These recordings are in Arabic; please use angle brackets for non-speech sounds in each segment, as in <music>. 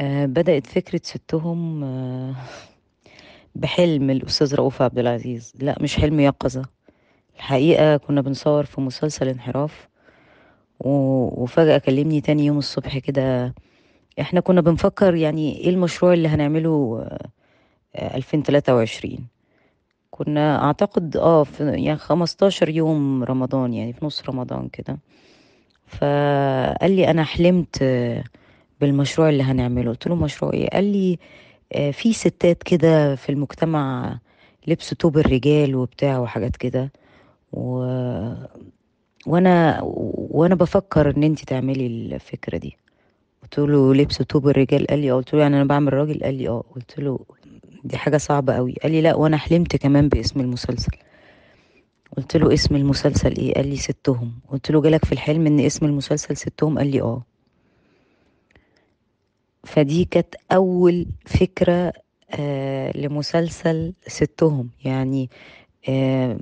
آه، بدأت فكرة ستهم آه، بحلم الأستاذ رؤوف عبد العزيز لا مش حلم يقظة الحقيقة كنا بنصور في مسلسل انحراف وفجأة كلمني تاني يوم الصبح كده احنا كنا بنفكر يعني ايه المشروع اللي هنعمله 2023 آه، كنا اعتقد اه في يعني 15 يوم رمضان يعني في نص رمضان كده فقال لي انا حلمت آه بالمشروع اللي هنعمله قلت له مشروع ايه قال لي آه، في ستات كده في المجتمع لبس توب الرجال وبتاع وحاجات كده و... وانا وانا بفكر ان انت تعملي الفكره دي قلت له لبس توب الرجال قال لي اه قلت له يعني انا بعمل راجل قال لي اه قلت له دي حاجه صعبه قوي قال لي لا وانا حلمت كمان باسم المسلسل قلت له اسم المسلسل ايه قال لي ستهم قلت له جالك في الحلم ان اسم المسلسل ستهم قال لي اه فدي كانت أول فكرة آه، لمسلسل ستهم يعني آه،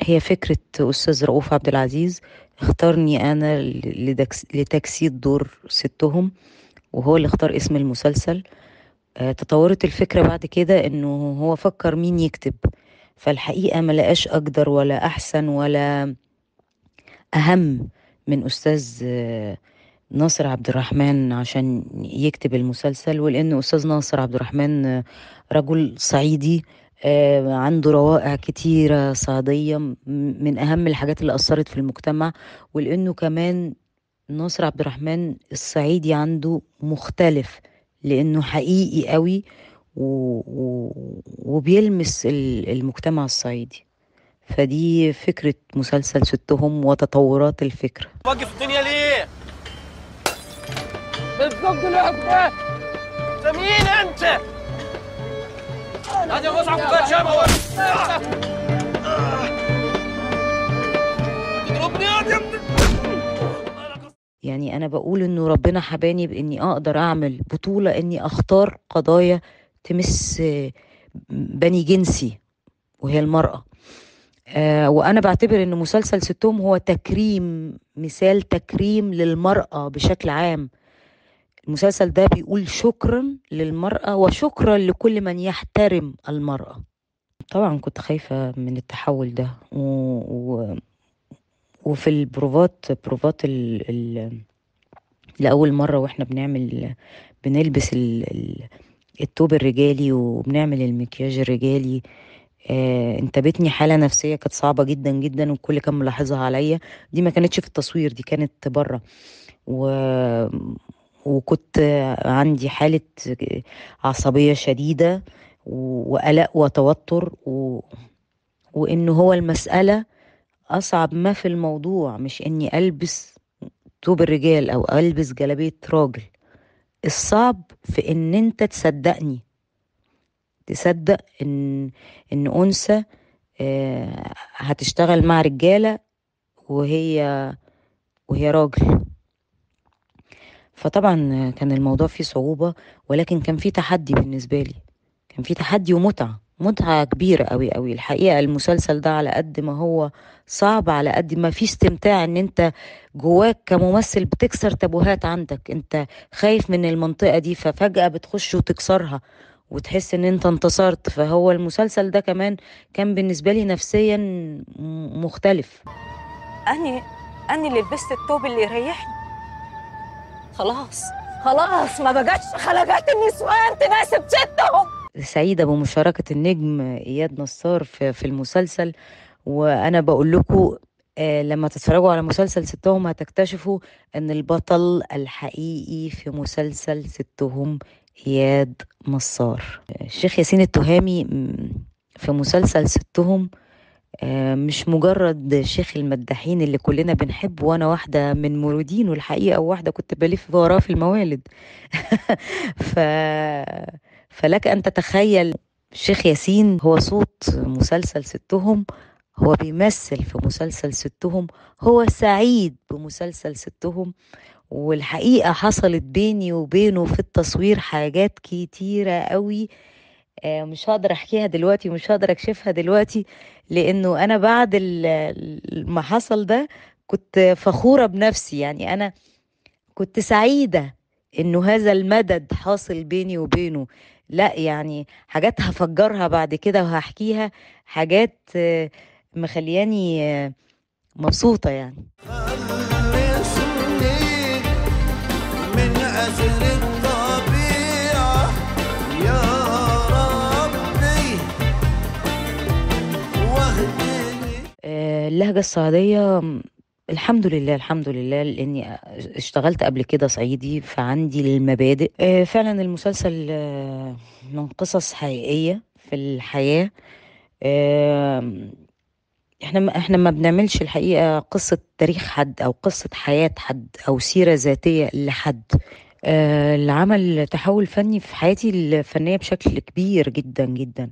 هي فكرة أستاذ رؤوف عبد العزيز اختارني أنا لتجسيد دور ستهم وهو اللي اختار اسم المسلسل آه، تطورت الفكرة بعد كده إنه هو فكر مين يكتب فالحقيقة ما لقاش أقدر ولا أحسن ولا أهم من أستاذ ناصر عبد الرحمن عشان يكتب المسلسل ولأن أستاذ ناصر عبد الرحمن رجل صعيدي آه، عنده روائع كتيرة صعيدية من أهم الحاجات اللي أثرت في المجتمع ولأنه كمان ناصر عبد الرحمن الصعيدي عنده مختلف لأنه حقيقي قوي وبيلمس المجتمع الصعيدي فدي فكرة مسلسل ستهم وتطورات الفكرة واقف الدنيا ليه؟ بالظبط الوقفه انت مين انت؟ هذا هو اصعب تضربني يا يعني انا بقول انه ربنا حباني باني اقدر اعمل بطوله اني اختار قضايا تمس آه، بني جنسي وهي المراه آه وانا بعتبر ان مسلسل ستهم هو تكريم مثال تكريم للمراه بشكل عام المسلسل ده بيقول شكرا للمرأة وشكرا لكل من يحترم المرأة طبعا كنت خايفة من التحول ده و... و... وفي البروفات بروفات ال... ال... لأول مرة واحنا بنعمل بنلبس ال... ال... التوب الرجالي وبنعمل المكياج الرجالي آه انتابتني حالة نفسية كانت صعبة جدا جدا والكل كان ملاحظها عليا دي ما كانتش في التصوير دي كانت بره و... وكنت عندي حالة عصبية شديدة وقلق وتوتر و... وإنه هو المسألة أصعب ما في الموضوع مش إني ألبس توب الرجال أو ألبس جلابية راجل الصعب في إن أنت تصدقني تصدق إن إن أنثى آه، هتشتغل مع رجالة وهي وهي راجل فطبعا كان الموضوع فيه صعوبة ولكن كان فيه تحدي بالنسبة لي كان فيه تحدي ومتعة متعة كبيرة قوي قوي الحقيقة المسلسل ده على قد ما هو صعب على قد ما فيه استمتاع ان انت جواك كممثل بتكسر تابوهات عندك انت خايف من المنطقة دي ففجأة بتخش وتكسرها وتحس ان انت انتصرت فهو المسلسل ده كمان كان بالنسبة لي نفسيا مختلف أنا أنا اللي لبست الثوب اللي يريحني خلاص خلاص ما بجتش خلجات النسوان تناسب ستهم سعيدة بمشاركة النجم إياد نصار في, في المسلسل وأنا بقول لكم آه لما تتفرجوا على مسلسل ستهم هتكتشفوا ان البطل الحقيقي في مسلسل ستهم اياد نصار الشيخ آه، ياسين التهامي في مسلسل ستهم آه، مش مجرد شيخ المداحين اللي كلنا بنحبه وانا واحده من مرودينه الحقيقه وواحده كنت بلف وراه في الموالد <laughs> ف... فلك ان تتخيل شيخ ياسين هو صوت مسلسل ستهم هو بيمثل في مسلسل ستهم هو سعيد بمسلسل ستهم والحقيقه حصلت بيني وبينه في التصوير حاجات كتيره قوي آه، مش هقدر احكيها دلوقتي ومش هقدر اكشفها دلوقتي لانه انا بعد ما حصل ده كنت فخوره بنفسي يعني انا كنت سعيده انه هذا المدد حاصل بيني وبينه لا يعني حاجات هفجرها بعد كده وهحكيها حاجات آه، مخلياني آه، مبسوطه يعني من اللهجة الصعيدية الحمد لله الحمد لله لاني اشتغلت قبل كده صعيدي فعندي المبادئ آه، فعلا المسلسل آه، من قصص حقيقيه في الحياه احنا احنا ما بنعملش الحقيقه قصه تاريخ حد او قصه حياه حد او سيره ذاتيه لحد العمل آه، تحول فني في حياتي الفنية بشكل كبير جدا جدا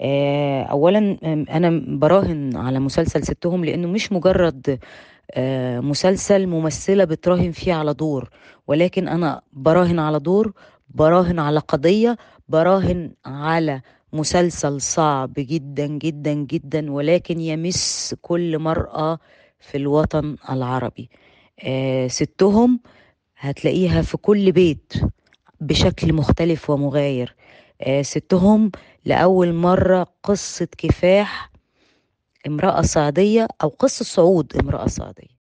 آه، اولا انا براهن على مسلسل ستهم لانه مش مجرد آه، مسلسل ممثله بتراهن فيه على دور ولكن انا براهن على دور براهن على قضيه براهن على مسلسل صعب جدا جدا جدا ولكن يمس كل مرأة في الوطن العربي ستهم هتلاقيها في كل بيت بشكل مختلف ومغاير آه، ستهم لأول مرة قصة كفاح امرأة صعيدية أو قصة صعود امرأة صعيدية